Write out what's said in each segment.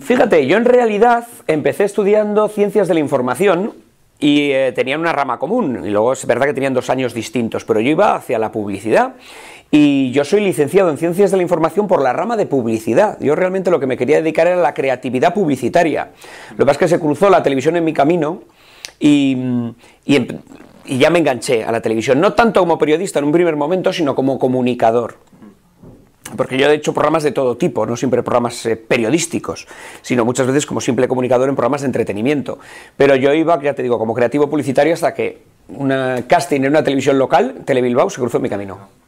Fíjate, yo en realidad empecé estudiando ciencias de la información y eh, tenían una rama común, y luego es verdad que tenían dos años distintos, pero yo iba hacia la publicidad y yo soy licenciado en ciencias de la información por la rama de publicidad. Yo realmente lo que me quería dedicar era la creatividad publicitaria. Lo que pasa es que se cruzó la televisión en mi camino y em, ya me enganché a la televisión, no tanto como periodista en un primer momento, sino como comunicador. Porque yo he hecho programas de todo tipo, no siempre programas eh, periodísticos, sino muchas veces como simple comunicador en programas de entretenimiento. Pero yo iba, ya te digo, como creativo publicitario hasta que una casting en una televisión local, Tele Bilbao, se cruzó mi camino.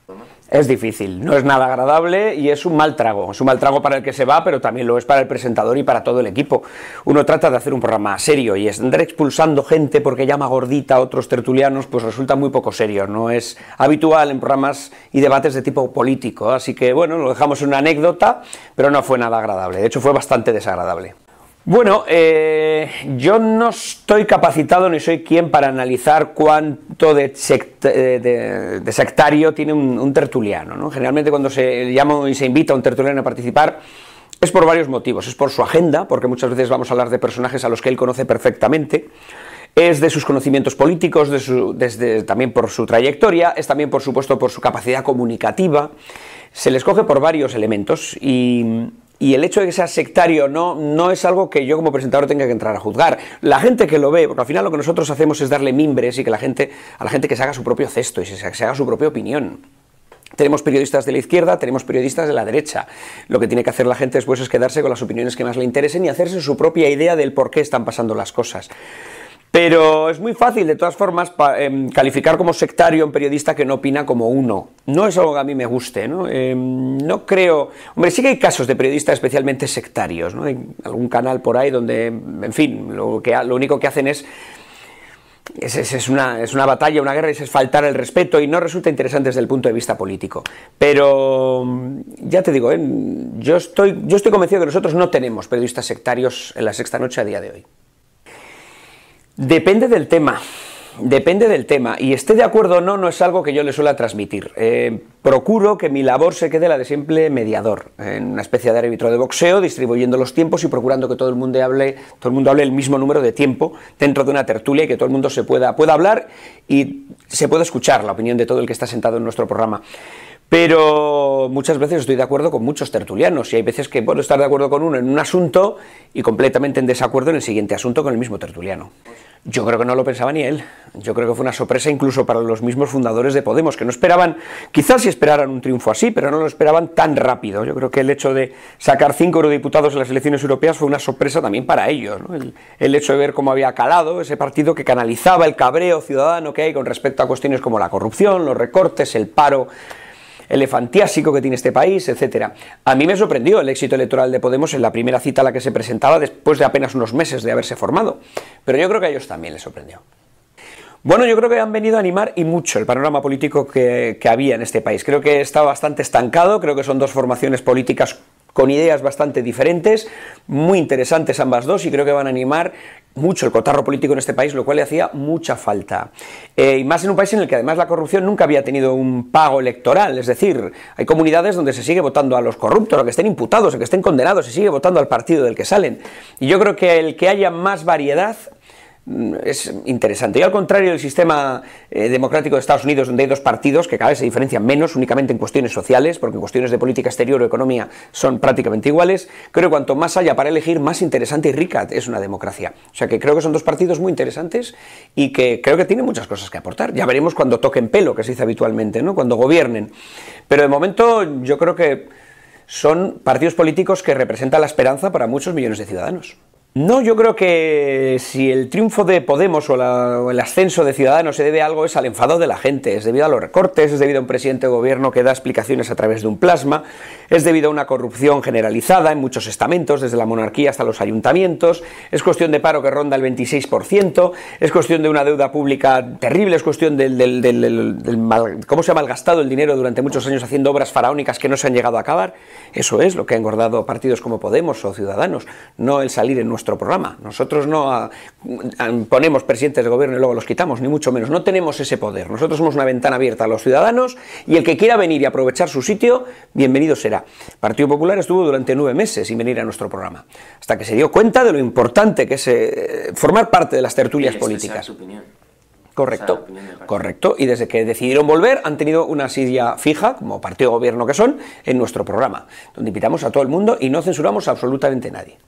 Es difícil, no es nada agradable y es un mal trago. Es un mal trago para el que se va, pero también lo es para el presentador y para todo el equipo. Uno trata de hacer un programa serio y andar expulsando gente porque llama gordita a otros tertulianos, pues resulta muy poco serio. No es habitual en programas y debates de tipo político. Así que bueno, lo dejamos en una anécdota, pero no fue nada agradable. De hecho, fue bastante desagradable. Bueno, eh, yo no estoy capacitado ni soy quien para analizar cuánto de, eh, de, sectario tiene un, tertuliano. ¿no? Generalmente cuando se llama y se invita a un tertuliano a participar es por varios motivos. Es por su agenda, porque muchas veces vamos a hablar de personajes a los que él conoce perfectamente. Es de sus conocimientos políticos, de su, desde, también por su trayectoria, es también por supuesto por su capacidad comunicativa. Se le escoge por varios elementos y y el hecho de que sea sectario no, no es algo que yo como presentador tenga que entrar a juzgar. La gente que lo ve, porque al final lo que nosotros hacemos es darle mimbres y que la gente, a la gente que se haga su propio cesto y se, se haga su propia opinión. Tenemos periodistas de la izquierda, tenemos periodistas de la derecha. Lo que tiene que hacer la gente después es quedarse con las opiniones que más le interesen y hacerse su propia idea del por qué están pasando las cosas. Pero es muy fácil, de todas formas, em, calificar como sectario a un periodista que no opina como uno. No es algo que a mí me guste, ¿no? Em, no creo... Hombre, sí que hay casos de periodistas especialmente sectarios, ¿no? Hay algún canal por ahí donde, en fin, lo, que, lo único que hacen es es, una, batalla, una guerra, es faltar el respeto y no resulta interesante desde el punto de vista político. Pero ya te digo, ¿eh? yo, estoy, yo estoy convencido que nosotros no tenemos periodistas sectarios en la sexta noche a día de hoy. Depende del tema. Depende del tema, y esté de acuerdo o no, no es algo que yo le suela transmitir. Eh, procuro que mi labor se quede la de simple mediador, en una especie de árbitro de boxeo, distribuyendo los tiempos y procurando que todo el mundo hable, todo el mundo hable el mismo número de tiempo dentro de una tertulia y que todo el mundo se pueda, pueda hablar y se pueda escuchar la opinión de todo el que está sentado en nuestro programa. Pero muchas veces estoy de acuerdo con muchos tertulianos y hay veces que puedo estar de acuerdo con uno en un asunto y completamente en desacuerdo en el siguiente asunto con el mismo tertuliano. Yo creo que no lo pensaba ni él. Yo creo que fue una sorpresa incluso para los mismos fundadores de Podemos, que no esperaban, quizás si esperaran un triunfo así, pero no lo esperaban tan rápido. Yo creo que el hecho de sacar cinco eurodiputados en las elecciones europeas fue una sorpresa también para ellos. El, el, hecho de ver cómo había calado ese partido que canalizaba el cabreo ciudadano que hay con respecto a cuestiones como la corrupción, los recortes, el paro elefantiásico que tiene este país, etcétera. A mí me sorprendió el éxito electoral de Podemos en la primera cita a la que se presentaba después de apenas unos meses de haberse formado, pero yo creo que a ellos también les sorprendió. Bueno, yo creo que han venido a animar y mucho el panorama político que, que, había en este país. Creo que está bastante estancado, creo que son dos formaciones políticas con ideas bastante diferentes, muy interesantes ambas dos y creo que van a animar mucho el cotarro político en este país, lo cual le hacía mucha falta. Eh, y más en un país en el que además la corrupción nunca había tenido un pago electoral, es decir, hay comunidades donde se sigue votando a los corruptos, a que estén imputados, a que estén condenados, se sigue votando al partido del que salen. Y yo creo que el que haya más variedad Mm, es interesante. Y al contrario el sistema eh, democrático de Estados Unidos, donde hay dos partidos que cada vez se diferencian menos únicamente en cuestiones sociales, porque en cuestiones de política exterior o economía son prácticamente iguales, creo que cuanto más haya para elegir, más interesante y rica es una democracia. O sea que creo que son dos partidos muy interesantes y que creo que tienen muchas cosas que aportar. Ya veremos cuando toquen pelo, que se dice habitualmente, ¿no? cuando gobiernen. Pero de momento yo creo que son partidos políticos que representan la esperanza para muchos millones de ciudadanos. No, yo creo que si el triunfo de Podemos o, el ascenso de Ciudadanos se debe a algo es al enfado de la gente, es debido a los recortes, es debido a un presidente de gobierno que da explicaciones a través de un plasma, es debido a una corrupción generalizada en muchos estamentos, desde la monarquía hasta los ayuntamientos, es cuestión de paro que ronda el 26%, es cuestión de una deuda pública terrible, es cuestión del, cómo se ha malgastado el dinero durante muchos años haciendo obras faraónicas que no se han llegado a acabar. Eso es lo que ha engordado partidos como Podemos o Ciudadanos, no el salir en nuestro programa. Nosotros no ah, mm, ponemos presidentes de gobierno y luego los quitamos, ni mucho menos. No tenemos ese poder. Nosotros somos una ventana abierta a los ciudadanos y el que quiera venir y aprovechar su sitio, bienvenido será. Partido Popular estuvo durante nueve meses sin venir a nuestro programa, hasta que se dio cuenta de lo importante que es eh, formar parte de las tertulias políticas. Correcto, correcto. Y desde que decidieron volver han tenido una silla fija, como partido gobierno que son, en nuestro programa, donde invitamos a todo el mundo y no censuramos a absolutamente nadie.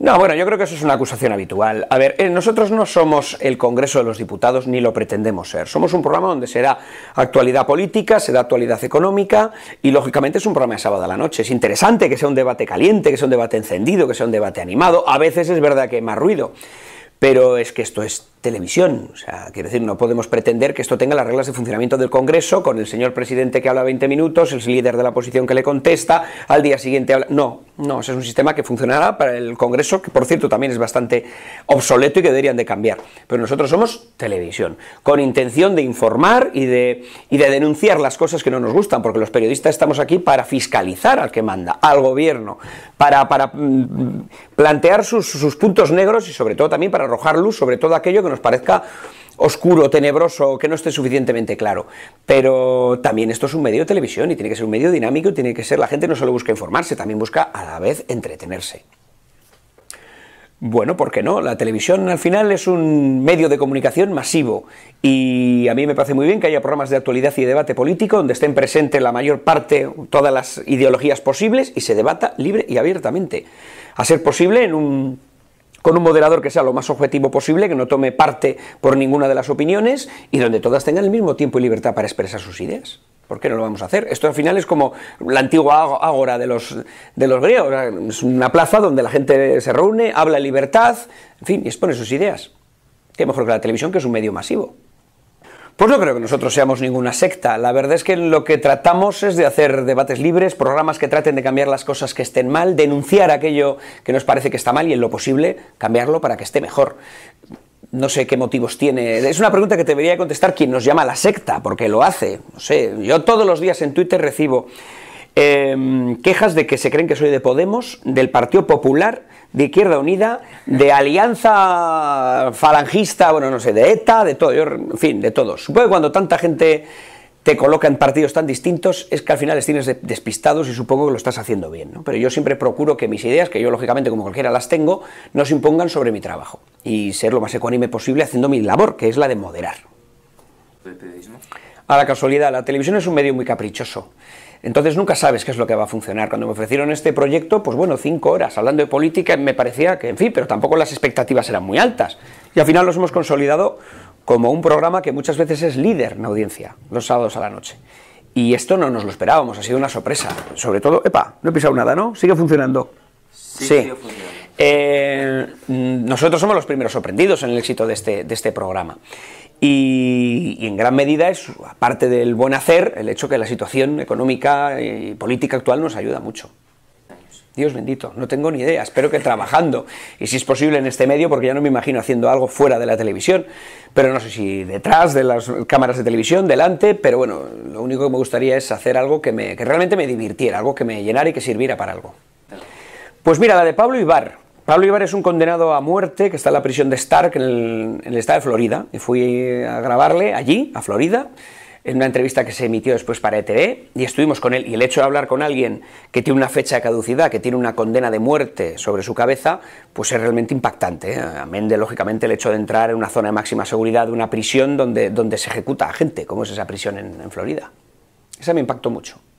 No, bueno, yo creo que eso es una acusación habitual. A ver, eh, nosotros no somos el Congreso de los Diputados ni lo pretendemos ser. Somos un programa donde se da actualidad política, se da actualidad económica y lógicamente es un programa de sábado a la noche. Es interesante que sea un debate caliente, que sea un debate encendido, que sea un debate animado. A veces es verdad que hay más ruido, pero es que esto es televisión. O sea, quiero decir, no podemos pretender que esto tenga las reglas de funcionamiento del Congreso, con el señor presidente que habla 20 minutos, el líder de la oposición que le contesta, al día siguiente habla. No, no, ese es un sistema que funcionará para el Congreso, que por cierto también es bastante obsoleto y que deberían de cambiar. Pero nosotros somos televisión, con intención de informar y de, de denunciar las cosas que no nos gustan, porque los periodistas estamos aquí para fiscalizar al que manda, al gobierno, para, para mm, plantear sus, sus puntos negros y sobre todo también para arrojar luz sobre todo aquello que nos parezca oscuro, tenebroso, que no esté suficientemente claro. Pero también esto es un medio de televisión y tiene que ser un medio dinámico y tiene que ser, la gente no solo busca informarse, también busca a la vez entretenerse. Bueno, ¿por qué no? La televisión al final es un medio de comunicación masivo y a mí me parece muy bien que haya programas de actualidad y debate político donde estén presentes la mayor parte, todas las ideologías posibles y se debata libre y abiertamente. A ser posible en un con un moderador que sea lo más objetivo posible, que no tome parte por ninguna de las opiniones y donde todas tengan el mismo tiempo y libertad para expresar sus ideas. ¿Por qué no lo vamos a hacer? Esto al final es como la antigua ágora de los, de los griegos. Es una plaza donde la gente se reúne, habla libertad, en fin, y expone sus ideas. Qué mejor que la televisión, que es un medio masivo. Pues no creo que nosotros seamos ninguna secta. La verdad es que lo que tratamos es de hacer debates libres, programas que traten de cambiar las cosas que estén mal, denunciar aquello que nos parece que está mal y en lo posible cambiarlo para que esté mejor no sé qué motivos tiene. Es una pregunta que debería contestar quien nos llama la secta, porque lo hace. No sé, yo todos los días en Twitter recibo Em, quejas de que se creen que soy de Podemos, del Partido Popular, de Izquierda Unida, de Alianza Falangista, bueno, no sé, de ETA, de todo, en fin, de todos. Supongo que cuando tanta gente te coloca en partidos tan distintos es que al final les tienes despistados y supongo que lo estás haciendo bien. ¿no? Pero yo siempre procuro que mis ideas, que yo lógicamente como cualquiera las tengo, no se impongan sobre mi trabajo y ser lo más ecuánime posible haciendo mi labor, que es la de moderar. A la casualidad, la televisión es un medio muy caprichoso. Entonces nunca sabes qué es lo que va a funcionar. Cuando me ofrecieron este proyecto, pues bueno, cinco horas hablando de política, me parecía que, en fin, pero tampoco las expectativas eran muy altas. Y al final los hemos consolidado como un programa que muchas veces es líder en audiencia, los sábados a la noche. Y esto no nos lo esperábamos, ha sido una sorpresa. Sobre todo, epa, no he pisado nada, ¿no? Sigue funcionando. Sí, Sigue funcionando. Eh, mm, nosotros somos los primeros sorprendidos en el éxito de este, este programa. Y, en gran medida es, aparte del buen hacer, el hecho que la situación económica y política actual nos ayuda mucho. Dios bendito, no tengo ni idea, espero que trabajando, y si es posible en este medio, porque ya no me imagino haciendo algo fuera de la televisión, pero no sé si detrás de las cámaras de televisión, delante, pero bueno, lo único que me gustaría es hacer algo que, me, que realmente me divirtiera, algo que me llenara y que sirviera para algo. Pues mira, la de Pablo Ibar, Pablo Ibar es un condenado a muerte que está en la prisión de Stark en el, estado de Florida. Y fui a grabarle allí, a Florida, en una entrevista que se emitió después para ETV y estuvimos con él. Y el hecho de hablar con alguien que tiene una fecha de caducidad, que tiene una condena de muerte sobre su cabeza, pues es realmente impactante. ¿eh? Amén de, lógicamente, el hecho de entrar en una zona de máxima seguridad una prisión donde, donde se ejecuta a gente, como es esa prisión en, en Florida. Esa me impactó mucho.